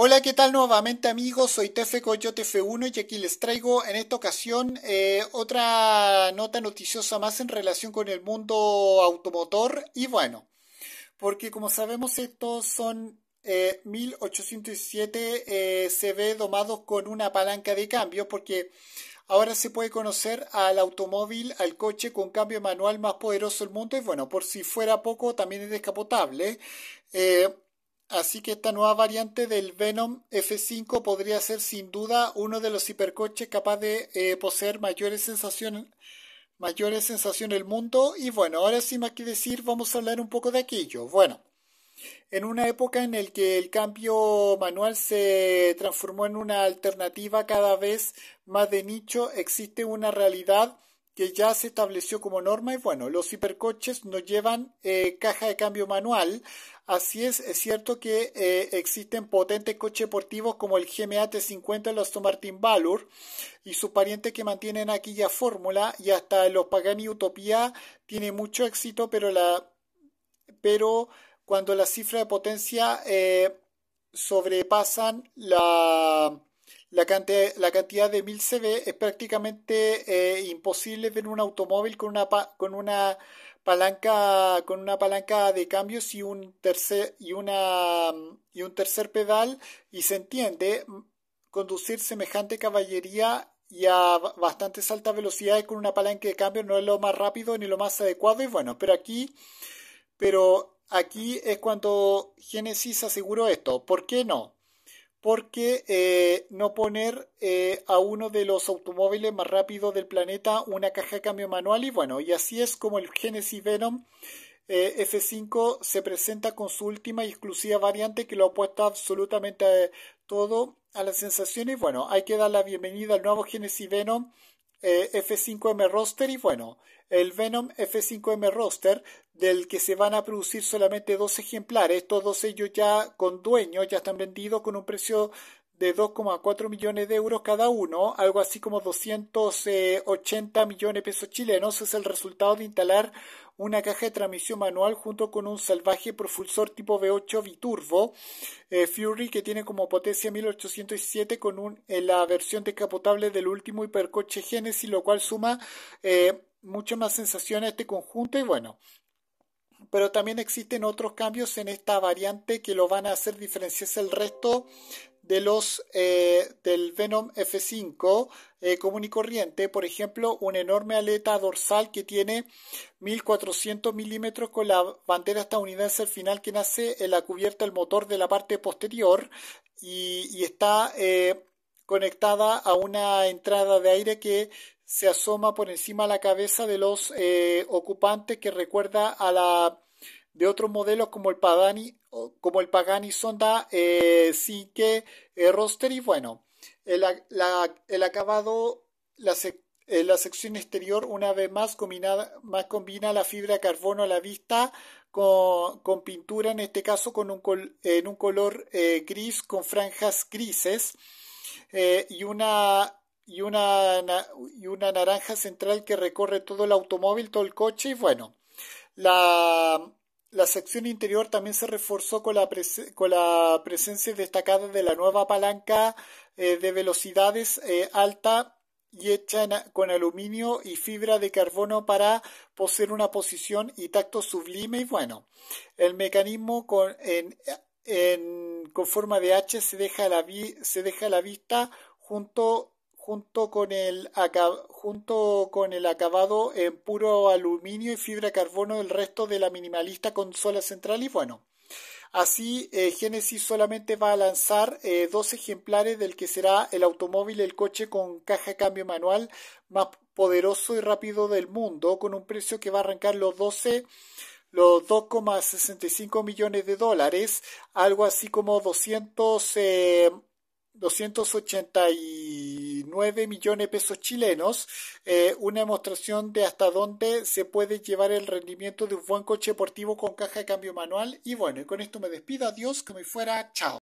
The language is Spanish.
Hola, ¿qué tal nuevamente amigos? Soy TF Coyote F1 y aquí les traigo en esta ocasión eh, otra nota noticiosa más en relación con el mundo automotor y bueno, porque como sabemos estos son 1807 eh, eh ve domados con una palanca de cambio porque ahora se puede conocer al automóvil, al coche con cambio manual más poderoso del mundo y bueno, por si fuera poco también es descapotable. Eh, Así que esta nueva variante del Venom F5 podría ser sin duda uno de los hipercoches capaz de eh, poseer mayores sensaciones mayores sensaciones del mundo. Y bueno, ahora sin más que decir, vamos a hablar un poco de aquello. Bueno, en una época en la que el cambio manual se transformó en una alternativa cada vez más de nicho, existe una realidad que ya se estableció como norma y bueno, los hipercoches no llevan eh, caja de cambio manual, así es, es cierto que eh, existen potentes coches deportivos como el gmat 50 el Aston Martin Valor y su pariente que mantienen aquella fórmula y hasta los Pagani Utopía tiene mucho éxito, pero la pero cuando la cifra de potencia eh, sobrepasan la la cantidad, la cantidad de mil CV es prácticamente eh, imposible ver un automóvil con una, con una palanca con una palanca de cambios y un tercer y una y un tercer pedal y se entiende conducir semejante caballería y a bastantes altas velocidades con una palanca de cambio no es lo más rápido ni lo más adecuado y bueno, pero aquí pero aquí es cuando Genesis aseguró esto, ¿por qué no? porque qué eh, no poner eh, a uno de los automóviles más rápidos del planeta una caja de cambio manual y bueno, y así es como el Genesis Venom eh, F5 se presenta con su última y exclusiva variante que lo apuesta absolutamente a todo a las sensaciones y bueno, hay que dar la bienvenida al nuevo Genesis Venom F5M Roster y bueno, el Venom F5M Roster del que se van a producir solamente dos ejemplares. Todos ellos ya con dueños ya están vendidos con un precio de 2,4 millones de euros cada uno, algo así como 280 millones de pesos chilenos, es el resultado de instalar una caja de transmisión manual junto con un salvaje propulsor tipo V8 biturbo eh, Fury que tiene como potencia 1807 con eh, la versión descapotable del último hipercoche Genesis, lo cual suma eh, mucho más sensación a este conjunto y bueno, pero también existen otros cambios en esta variante que lo van a hacer diferenciarse el resto de los eh, del Venom F5 eh, común y corriente, por ejemplo, una enorme aleta dorsal que tiene 1400 milímetros con la bandera estadounidense al final que nace en la cubierta del motor de la parte posterior y, está eh, conectada a una entrada de aire que se asoma por encima de la cabeza de los eh, ocupantes que recuerda a la de otros modelos como el Pagani, como el Pagani Sonda eh, que eh, Roster y bueno, el, acabado, la, eh, la, sección exterior una vez más, combinada, más combina la fibra de carbono a la vista con, con pintura, en este caso con un en un color gris con franjas grises y una y una, naranja central que recorre todo el automóvil, todo el coche y bueno, la, sección interior también se reforzó con la, presencia destacada de la nueva palanca eh, de velocidades eh, alta y hecha con aluminio y fibra de carbono para poseer una posición y tacto sublime y bueno, el mecanismo con, forma de H se deja a la vista junto junto con el, junto con el acabado en puro aluminio y fibra de carbono del resto de la minimalista consola central y bueno. Así, eh, Genesis solamente va a lanzar eh, dos ejemplares del que será el automóvil, el coche con caja de cambio manual más poderoso y rápido del mundo, con un precio que va a arrancar los 12 los 2,65 millones de dólares, algo así como 200, 280 eh, nueve millones de pesos chilenos, eh, una demostración de hasta dónde se puede llevar el rendimiento de un buen coche deportivo con caja de cambio manual. Y bueno, y con esto me despido, adiós, que me fuera, chao.